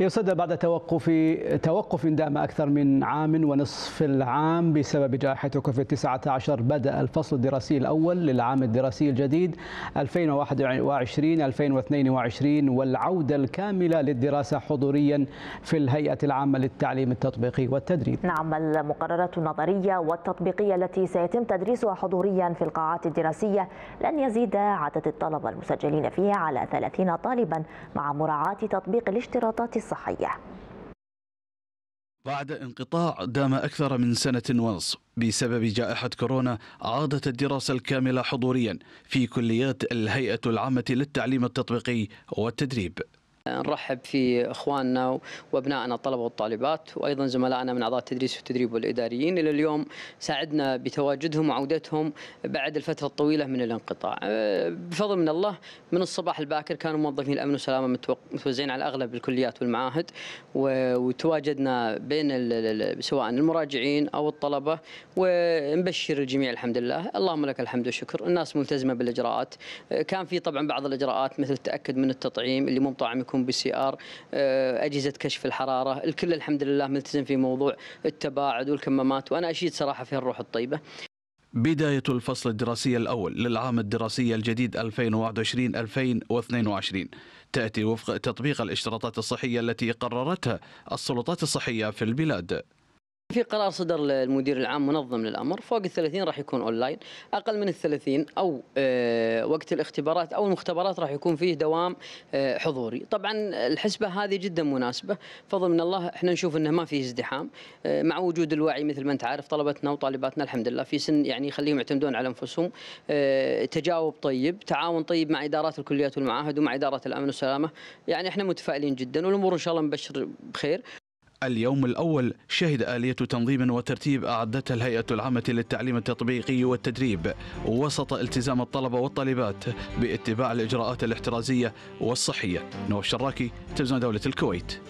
يصدر بعد توقف توقف دام أكثر من عام ونصف العام بسبب جائحة كوفيد-19 بدأ الفصل الدراسي الأول للعام الدراسي الجديد 2021-2022 والعودة الكاملة للدراسة حضوريا في الهيئة العامة للتعليم التطبيقي والتدريب نعم المقررات النظرية والتطبيقية التي سيتم تدريسها حضوريا في القاعات الدراسية لن يزيد عدد الطلبة المسجلين فيها على 30 طالبا مع مراعاة تطبيق الاشتراطات الصحية بعد انقطاع دام أكثر من سنة ونصف بسبب جائحة كورونا عادت الدراسة الكاملة حضوريا في كليات الهيئة العامة للتعليم التطبيقي والتدريب نرحب في اخواننا وابنائنا الطلبه والطالبات وايضا زملائنا من اعضاء التدريس والتدريب والاداريين الى اليوم ساعدنا بتواجدهم وعودتهم بعد الفتره الطويله من الانقطاع. أه، بفضل من الله من الصباح الباكر كانوا موظفين الامن والسلامه متوزعين على اغلب الكليات والمعاهد وتواجدنا بين سواء المراجعين او الطلبه ونبشر الجميع الحمد لله، اللهم لك الحمد والشكر، الناس ملتزمه بالاجراءات، أه، كان في طبعا بعض الاجراءات مثل التاكد من التطعيم اللي مو طعم يكون يكون سي ار آه، اجهزه كشف الحراره الكل الحمد لله ملتزم في موضوع التباعد والكمامات وانا اشيد صراحه في الروح الطيبه بداية الفصل الدراسي الأول للعام الدراسي الجديد 2021-2022 تأتي وفق تطبيق الاشتراطات الصحية التي قررتها السلطات الصحية في البلاد في قرار صدر للمدير العام منظم للامر فوق ال 30 راح يكون اونلاين اقل من ال 30 او آه، وقت الاختبارات او المختبرات راح يكون فيه دوام آه، حضوري طبعا الحسبه هذه جدا مناسبه فضل من الله احنا نشوف انه ما في ازدحام آه، مع وجود الوعي مثل ما انت عارف طلبتنا وطالباتنا الحمد لله في سن يعني يخليهم يعتمدون على انفسهم تجاوب طيب تعاون طيب مع ادارات الكليات والمعاهد ومع اداره الامن والسلامه يعني احنا متفائلين جدا والامور ان شاء الله مبشر بخير اليوم الأول شهد آلية تنظيم وترتيب أعدتها الهيئة العامة للتعليم التطبيقي والتدريب وسط التزام الطلبة والطالبات باتباع الإجراءات الاحترازية والصحية نوف الشراكي تلفزيون دولة الكويت